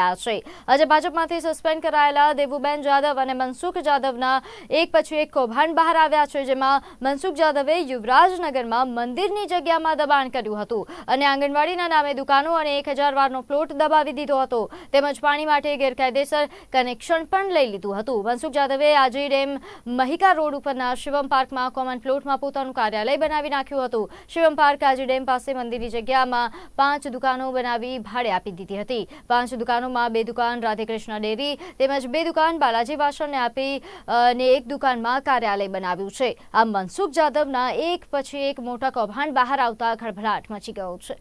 આજે ભાજપમાંથી સસ્પેન્ડ કરાયેલા દેવુબેન જાદવ અને મનસુખ જાદવના એક પછી એક કૌભાંડ બહાર આવ્યા છે જેમાં મનસુખ જાદવે યુવરાજનગરમાં મંદિરની જગ્યામાં દબાણ કર્યું હતું અને આંગણવાડીના નામે દુકાનો અને એક વારનો પ્લોટ દબાવી દીધો હતો તેમજ પાણી માટે ગેરકાયદેસર કનેક્શન પણ લઈ લીધું હતું મનસુખ જાદવે આજે ડેમ મહિકા રોડ ઉપરના શિવમ પાર્કમાં કોમન પ્લોટમાં પોતાનું કાર્યાલય બનાવી નાખ્યું હતું શિવમ પાર્ક આજે ડેમ પાસે મંદિરની જગ્યામાં પાંચ દુકાનો બનાવી ભાડે આપી દીધી હતી પાંચ દુકાનો દુકાનોમાં બે દુકાન રાધેકૃષ્ણ ડેરી તેમજ બે દુકાન બાલાજી વાસણને આપી અને એક દુકાનમાં કાર્યાલય બનાવ્યું છે આમ મનસુખ જાદવના એક પછી એક મોટા કૌભાંડ બહાર આવતા ખળભળાટ મચી ગયો છે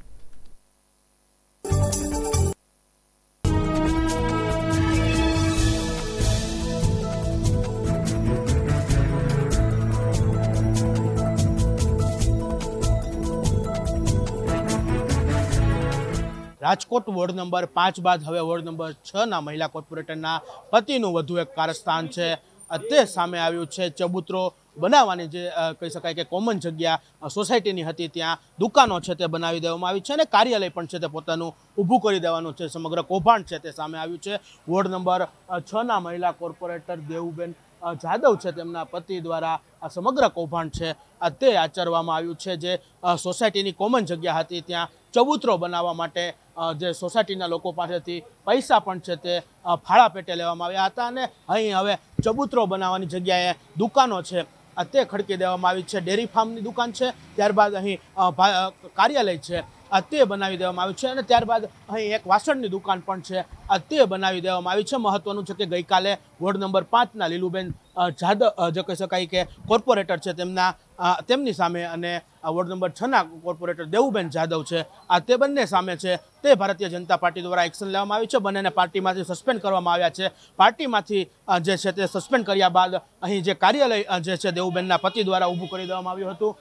રાજકોટ વોર્ડ નંબર પાંચ બાદ હવે વોર્ડ નંબર છના મહિલા કોર્પોરેટરના પતિનું વધુ એક કારસ્થાન છે તે સામે આવ્યું છે ચબૂતરો બનાવવાની જે કહી શકાય કે કોમન જગ્યા સોસાયટીની હતી ત્યાં દુકાનો છે તે બનાવી દેવામાં આવી છે અને કાર્યાલય પણ છે તે પોતાનું ઊભું કરી દેવાનું છે સમગ્ર કૌભાંડ છે તે સામે આવ્યું છે વોર્ડ નંબર છના મહિલા કોર્પોરેટર દેવુબેન જાદવ છે તેમના પતિ દ્વારા આ સમગ્ર કૌભાંડ છે તે આચરવામાં આવ્યું છે જે સોસાયટીની કોમન જગ્યા હતી ત્યાં ચબૂતરો બનાવવા માટે જે સોસાયટીના લોકો પાસેથી પૈસા પણ છે તે ફાળા પેટે લેવામાં આવ્યા હતા અને અહીં હવે ચબૂતરો બનાવવાની જગ્યાએ દુકાનો છે તે ખડકી દેવામાં આવી છે ડેરી ફાર્મની દુકાન છે ત્યારબાદ અહીં કાર્યાલય છે તે બનાવી દેવામાં આવ્યું છે અને ત્યારબાદ અહીં એક વાસણની દુકાન પણ છે તે બનાવી દેવામાં આવી છે મહત્વનું છે કે ગઈકાલે વોર્ડ નંબર પાંચના લીલુબેન જાદવ જે કહી શકાય કે કોર્પોરેટર છે તેમના તેમની સામે અને વોર્ડ નંબર છના કોર્પોરેટર દેવુબેન જાદવ છે આ તે બંને સામે છે તે ભારતીય જનતા પાર્ટી દ્વારા એક્શન લેવામાં આવી છે બંનેને પાર્ટીમાંથી સસ્પેન્ડ કરવામાં આવ્યા છે પાર્ટીમાંથી જે છે તે સસ્પેન્ડ કર્યા બાદ અહીં જે કાર્યાલય જે છે દેવુબેનના પતિ દ્વારા ઊભું કરી દેવામાં આવ્યું હતું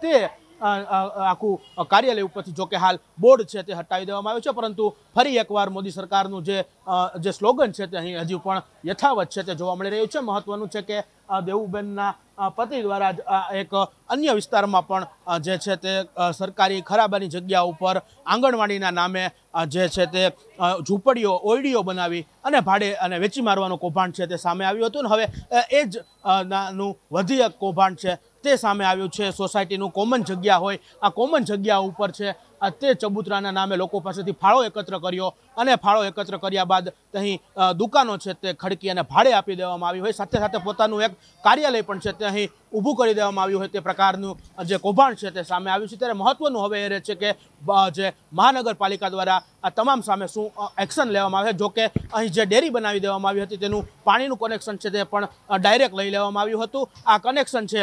તે આખું કાર્યાલય ઉપરથી જોકે હાલ બોર્ડ છે તે હટાવી દેવામાં આવ્યું છે પરંતુ ફરી એકવાર મોદી સરકારનું જે જે સ્લોગન છે તે અહીં હજુ પણ યથાવત છે તે જોવા મળી રહ્યું છે મહત્વનું છે કે દેવુબેનના પતિ દ્વારા એક અન્ય વિસ્તારમાં પણ જે છે તે સરકારી ખરાબાની જગ્યા ઉપર આંગણવાડીના નામે જે છે તે ઝૂંપડીઓ ઓરડીઓ બનાવી અને ભાડે અને વેચી મારવાનું કૌભાંડ છે તે સામે આવ્યું હતું ને હવે એ જ નાનું વધી એક કૌભાંડ છે તે સામે આવ્યું છે સોસાયટીનું કોમન જગ્યા હોય આ કોમન જગ્યા ઉપર છે તે ચબુતરાના નામે લોકો પાસેથી ફાળો એકત્ર કર્યો અને ફાળો એકત્ર કર્યા બાદ અહીં દુકાનો છે તે ખડકી અને ભાડે આપી દેવામાં આવી હોય સાથે સાથે પોતાનું એક કાર્યાલય પણ છે તે અહીં ઊભું કરી દેવામાં આવ્યું હોય તે પ્રકારનું જે કૌભાંડ છે તે સામે આવ્યું છે ત્યારે મહત્વનું હવે એ રહે છે કે જે મહાનગરપાલિકા દ્વારા આ તમામ સામે શું એક્શન લેવામાં આવે જોકે અહીં જે ડેરી બનાવી દેવામાં આવી હતી તેનું પાણીનું કનેક્શન છે તે પણ ડાયરેક્ટ લઈ લેવામાં આવ્યું હતું આ કનેક્શન છે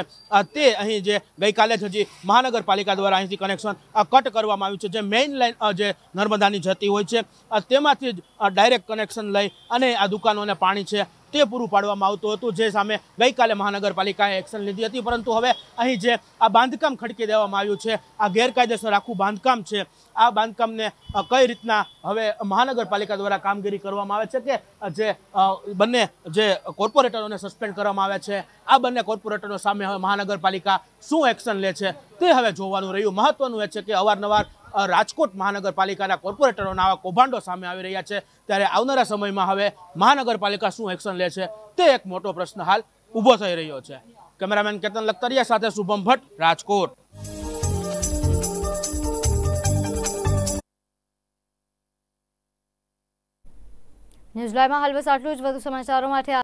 તે અહીં જે ગઈકાલે જ હજી મહાનગરપાલિકા દ્વારા અહીંથી કનેક્શન કટ કરવામાં આવ્યું છે જે મેઇન લાઇન જે નર્મદાની જતી હોય છે તેમાંથી જ ડાયરેક્ટ કનેક્શન લઈ અને આ દુકાનોને પાણી છે તે પૂરું પાડવામાં આવતું હતું જે સામે ગઈકાલે મહાનગરપાલિકાએ એક્શન લીધી હતી પરંતુ હવે અહીં જે આ બાંધકામ ખડકી દેવામાં આવ્યું છે આ ગેરકાયદેસર આખું બાંધકામ છે આ બાંધકામને કઈ રીતના હવે મહાનગરપાલિકા દ્વારા કામગીરી કરવામાં આવે છે કે જે બંને જે કોર્પોરેટરોને સસ્પેન્ડ કરવામાં આવે છે આ બંને કોર્પોરેટરો સામે હવે મહાનગરપાલિકા શું એક્શન લે છે તે હવે જોવાનું રહ્યું મહત્વનું એ છે કે અવારનવાર રાજકોટ મહાનગરપાલિકાના કોર્પોરેટરોના આવા કૌભાંડો સામે આવી રહ્યા છે ત્યારે આવનારા સમયમાં હવે મહાનગરપાલિકા શું એક્શન લે છે તે એક મોટો પ્રશ્ન હાલ ઊભો થઈ રહ્યો છે કેમેરામેન કેતન લખતરિયા સાથે શુભમ ભટ્ટ રાજકોટ ન્યૂઝ લાઈવમાં હાલ બસ આટલું જ વધુ સમાચારો માટે